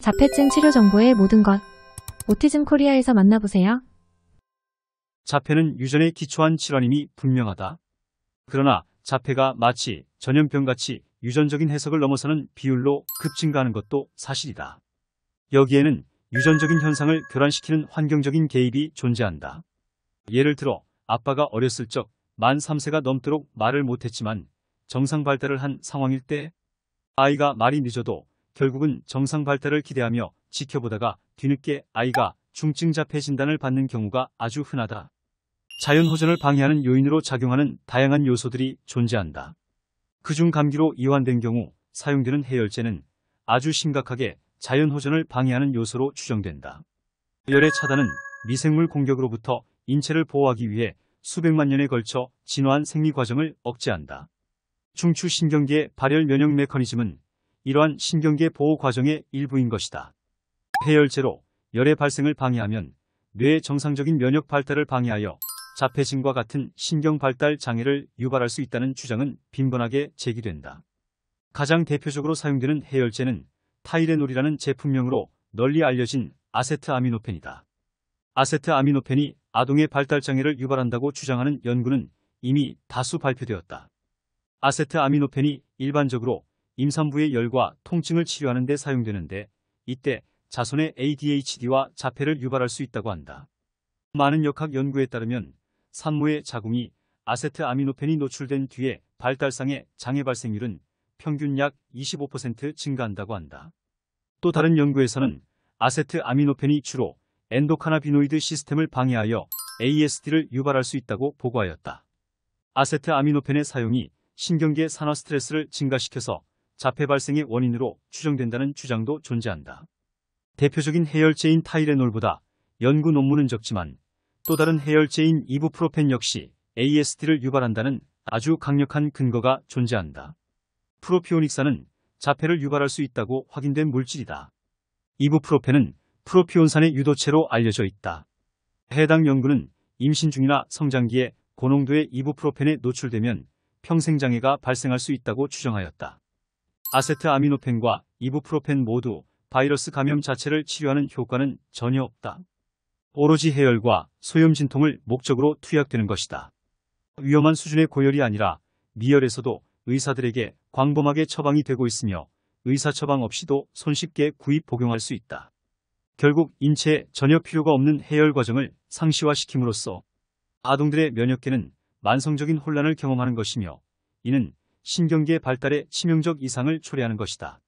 자폐증 치료 정보의 모든 것 오티즘 코리아에서 만나보세요. 자폐는 유전에 기초한 질환임이 분명하다. 그러나 자폐가 마치 전염병같이 유전적인 해석을 넘어서는 비율로 급증가하는 것도 사실이다. 여기에는 유전적인 현상을 교란시키는 환경적인 개입이 존재한다. 예를 들어 아빠가 어렸을 적 만 3세가 넘도록 말을 못했지만 정상 발달을 한 상황일 때 아이가 말이 늦어도 결국은 정상 발달을 기대하며 지켜보다가 뒤늦게 아이가 중증 자폐 진단을 받는 경우가 아주 흔하다. 자연 호전을 방해하는 요인으로 작용하는 다양한 요소들이 존재한다. 그중 감기로 이완된 경우 사용되는 해열제는 아주 심각하게 자연 호전을 방해하는 요소로 추정된다. 열의 차단은 미생물 공격으로부터 인체를 보호하기 위해 수백만 년에 걸쳐 진화한 생리 과정을 억제한다. 중추신경계 발열 면역 메커니즘은 이러한 신경계 보호 과정의 일부인 것이다. 폐혈제로 열의 발생을 방해하면 뇌의 정상적인 면역 발달을 방해하여 자폐증과 같은 신경 발달 장애를 유발할 수 있다는 주장은 빈번하게 제기된다. 가장 대표적으로 사용되는 해열제는 타이레놀이라는 제품명으로 널리 알려진 아세트아미노펜이다. 아세트아미노펜이 아동의 발달 장애를 유발한다고 주장하는 연구는 이미 다수 발표되었다. 아세트아미노펜이 일반적으로 임산부의 열과 통증을 치료하는 데 사용되는데 이때 자손의 ADHD와 자폐를 유발할 수 있다고 한다. 많은 역학 연구에 따르면 산모의 자궁이 아세트 아미노펜이 노출된 뒤에 발달상의 장애 발생률은 평균 약 25% 증가한다고 한다. 또 다른 연구에서는 아세트 아미노펜이 주로 엔도카나비노이드 시스템을 방해하여 ASD를 유발할 수 있다고 보고하였다. 아세트 아미노펜의 사용이 신경계 산화 스트레스를 증가시켜서 자폐 발생의 원인으로 추정된다는 주장도 존재한다. 대표적인 해열제인 타이레놀보다 연구 논문은 적지만 또 다른 해열제인 이부프로펜 역시 ASD를 유발한다는 아주 강력한 근거가 존재한다. 프로피오닉산은 자폐를 유발할 수 있다고 확인된 물질이다. 이부프로펜은 프로피온산의 유도체로 알려져 있다. 해당 연구는 임신 중이나 성장기에 고농도의 이부프로펜에 노출되면 평생장애가 발생할 수 있다고 추정하였다. 아세트아미노펜과 이부프로펜 모두 바이러스 감염 자체를 치료하는 효과는 전혀 없다. 오로지 해열과 소염 진통을 목적으로 투약되는 것이다. 위험한 수준의 고열이 아니라 미열에서도 의사들에게 광범하게 처방이 되고 있으며 의사 처방 없이도 손쉽게 구입 복용할 수 있다. 결국 인체에 전혀 필요가 없는 해열 과정을 상시화시킴으로써 아동들의 면역계는 만성적인 혼란을 경험하는 것이며 이는 신경계 발달에 치명적 이상을 초래하는 것이다.